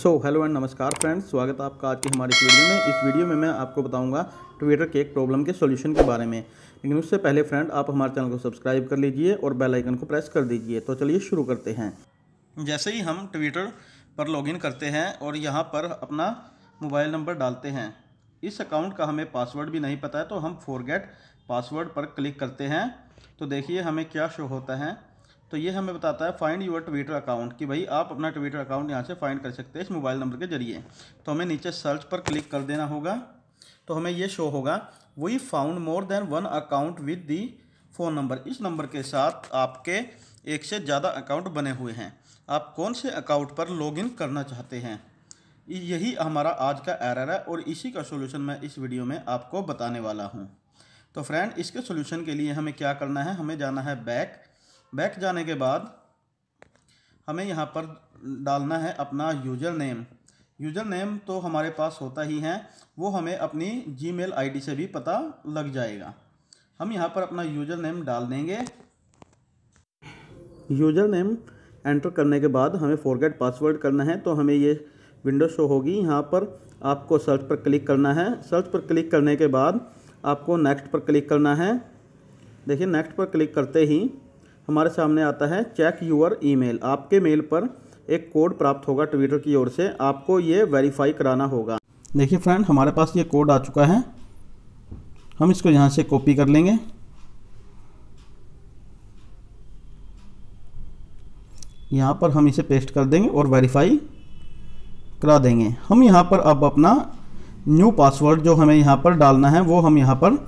so hello and नमस्कार friends स्वागत है आपका आज की हमारे इस वीडियो में इस वीडियो में मैं आपको बताऊंगा ट्विटर के एक प्रॉब्लम के सॉल्यूशन के बारे में लेकिन उससे पहले फ्रेंड आप हमारे चैनल को सब्सक्राइब कर लीजिए और बेल आइकन को प्रेस कर दीजिए तो चलिए शुरू करते हैं जैसे ही हम ट्विटर पर लॉगिन करते हैं और यहाँ पर अपना मोबाइल नंबर डालते हैं इस अकाउंट का हमें पासवर्ड भी नहीं पता है तो हम फॉरगेट पासवर्ड पर क्लिक करते हैं तो देखिए हमें क्या शो होता है तो ये हमें बताता है फाइंड यूर ट्विटर अकाउंट कि भाई आप अपना ट्विटर अकाउंट यहाँ से फाइंड कर सकते हैं इस मोबाइल नंबर के जरिए तो हमें नीचे सर्च पर क्लिक कर देना होगा तो हमें ये शो होगा we found more than one account with the phone number इस नंबर के साथ आपके एक से ज़्यादा अकाउंट बने हुए हैं आप कौन से अकाउंट पर लॉगिन करना चाहते हैं यही हमारा आज का एरर है और इसी का सोल्यूशन मैं इस वीडियो में आपको बताने वाला हूँ तो फ्रेंड इसके सोल्यूशन के लिए हमें क्या करना है हमें जाना है बैक बैक जाने के बाद हमें यहाँ पर डालना है अपना यूजर नेम यूजर नेम तो हमारे पास होता ही है वो हमें अपनी जी मेल से भी पता लग जाएगा हम यहाँ पर अपना यूजर नेम डाल देंगे यूजर नेम एंटर करने के बाद हमें फॉरगेट पासवर्ड करना है तो हमें ये विंडो शो होगी यहाँ पर आपको सर्च पर क्लिक करना है सर्च पर क्लिक करने के बाद आपको नेक्स्ट पर क्लिक करना है देखिए नेक्स्ट पर क्लिक करते ही हमारे सामने आता है चेक यूअर ईमेल आपके मेल पर एक कोड प्राप्त होगा ट्विटर की ओर से आपको ये वेरीफाई कराना होगा देखिए फ्रेंड हमारे पास ये कोड आ चुका है हम इसको यहाँ से कॉपी कर लेंगे यहाँ पर हम इसे पेस्ट कर देंगे और वेरीफाई करा देंगे हम यहाँ पर अब अपना न्यू पासवर्ड जो हमें यहाँ पर डालना है वो हम यहाँ पर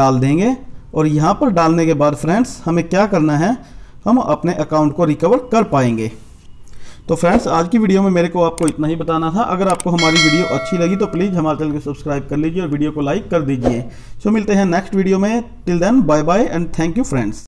डाल देंगे और यहाँ पर डालने के बाद फ्रेंड्स हमें क्या करना है हम अपने अकाउंट को रिकवर कर पाएंगे तो फ्रेंड्स आज की वीडियो में मेरे को आपको इतना ही बताना था अगर आपको हमारी वीडियो अच्छी लगी तो प्लीज़ हमारे चैनल को सब्सक्राइब कर लीजिए और वीडियो को लाइक कर दीजिए सो मिलते हैं नेक्स्ट वीडियो में till then bye bye and thank you friends